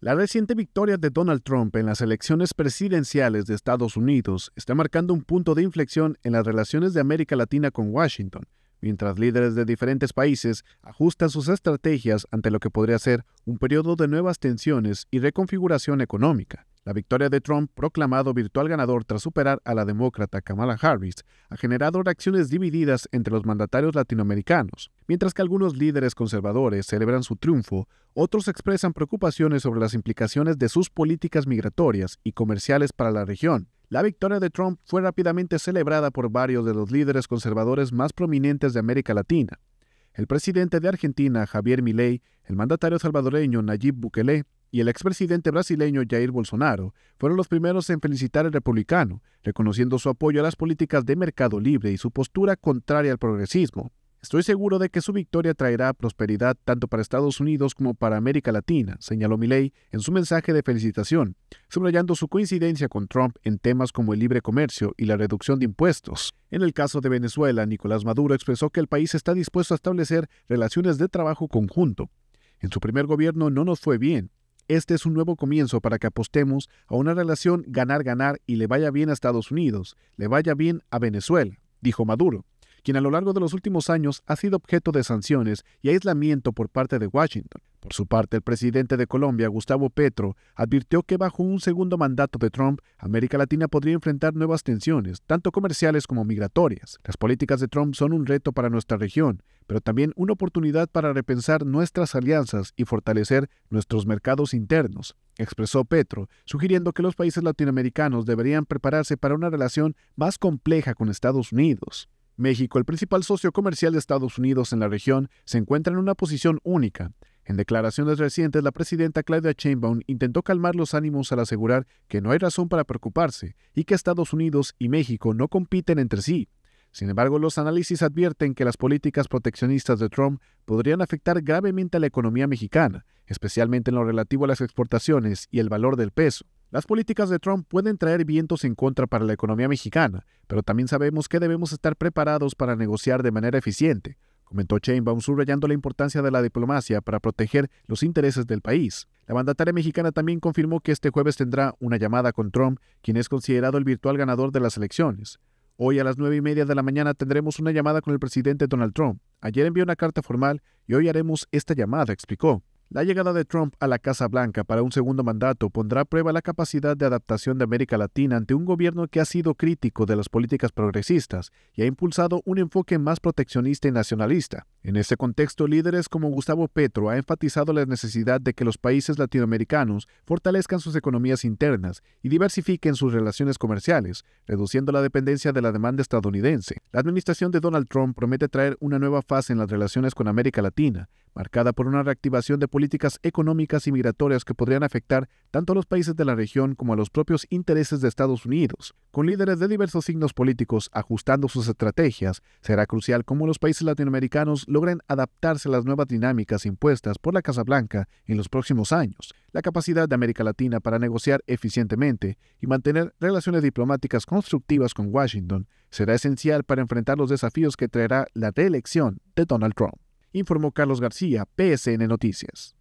La reciente victoria de Donald Trump en las elecciones presidenciales de Estados Unidos está marcando un punto de inflexión en las relaciones de América Latina con Washington, mientras líderes de diferentes países ajustan sus estrategias ante lo que podría ser un periodo de nuevas tensiones y reconfiguración económica. La victoria de Trump, proclamado virtual ganador tras superar a la demócrata Kamala Harris, ha generado reacciones divididas entre los mandatarios latinoamericanos. Mientras que algunos líderes conservadores celebran su triunfo, otros expresan preocupaciones sobre las implicaciones de sus políticas migratorias y comerciales para la región. La victoria de Trump fue rápidamente celebrada por varios de los líderes conservadores más prominentes de América Latina. El presidente de Argentina, Javier Milei, el mandatario salvadoreño Nayib Bukele y el expresidente brasileño Jair Bolsonaro fueron los primeros en felicitar al republicano, reconociendo su apoyo a las políticas de mercado libre y su postura contraria al progresismo. Estoy seguro de que su victoria traerá prosperidad tanto para Estados Unidos como para América Latina, señaló Milley en su mensaje de felicitación, subrayando su coincidencia con Trump en temas como el libre comercio y la reducción de impuestos. En el caso de Venezuela, Nicolás Maduro expresó que el país está dispuesto a establecer relaciones de trabajo conjunto. En su primer gobierno no nos fue bien. Este es un nuevo comienzo para que apostemos a una relación ganar-ganar y le vaya bien a Estados Unidos, le vaya bien a Venezuela, dijo Maduro quien a lo largo de los últimos años ha sido objeto de sanciones y aislamiento por parte de Washington. Por su parte, el presidente de Colombia, Gustavo Petro, advirtió que bajo un segundo mandato de Trump, América Latina podría enfrentar nuevas tensiones, tanto comerciales como migratorias. Las políticas de Trump son un reto para nuestra región, pero también una oportunidad para repensar nuestras alianzas y fortalecer nuestros mercados internos, expresó Petro, sugiriendo que los países latinoamericanos deberían prepararse para una relación más compleja con Estados Unidos. México, el principal socio comercial de Estados Unidos en la región, se encuentra en una posición única. En declaraciones recientes, la presidenta Claudia Sheinbaum intentó calmar los ánimos al asegurar que no hay razón para preocuparse y que Estados Unidos y México no compiten entre sí. Sin embargo, los análisis advierten que las políticas proteccionistas de Trump podrían afectar gravemente a la economía mexicana, especialmente en lo relativo a las exportaciones y el valor del peso. Las políticas de Trump pueden traer vientos en contra para la economía mexicana, pero también sabemos que debemos estar preparados para negociar de manera eficiente, comentó Chainbaum subrayando la importancia de la diplomacia para proteger los intereses del país. La mandataria mexicana también confirmó que este jueves tendrá una llamada con Trump, quien es considerado el virtual ganador de las elecciones. Hoy a las nueve y media de la mañana tendremos una llamada con el presidente Donald Trump. Ayer envió una carta formal y hoy haremos esta llamada, explicó. La llegada de Trump a la Casa Blanca para un segundo mandato pondrá a prueba la capacidad de adaptación de América Latina ante un gobierno que ha sido crítico de las políticas progresistas y ha impulsado un enfoque más proteccionista y nacionalista. En este contexto, líderes como Gustavo Petro ha enfatizado la necesidad de que los países latinoamericanos fortalezcan sus economías internas y diversifiquen sus relaciones comerciales, reduciendo la dependencia de la demanda estadounidense. La administración de Donald Trump promete traer una nueva fase en las relaciones con América Latina, marcada por una reactivación de políticas económicas y migratorias que podrían afectar tanto a los países de la región como a los propios intereses de Estados Unidos, con líderes de diversos signos políticos ajustando sus estrategias, será crucial cómo los países latinoamericanos logren adaptarse a las nuevas dinámicas impuestas por la Casa Blanca en los próximos años. La capacidad de América Latina para negociar eficientemente y mantener relaciones diplomáticas constructivas con Washington será esencial para enfrentar los desafíos que traerá la reelección de Donald Trump informó Carlos García, PSN Noticias.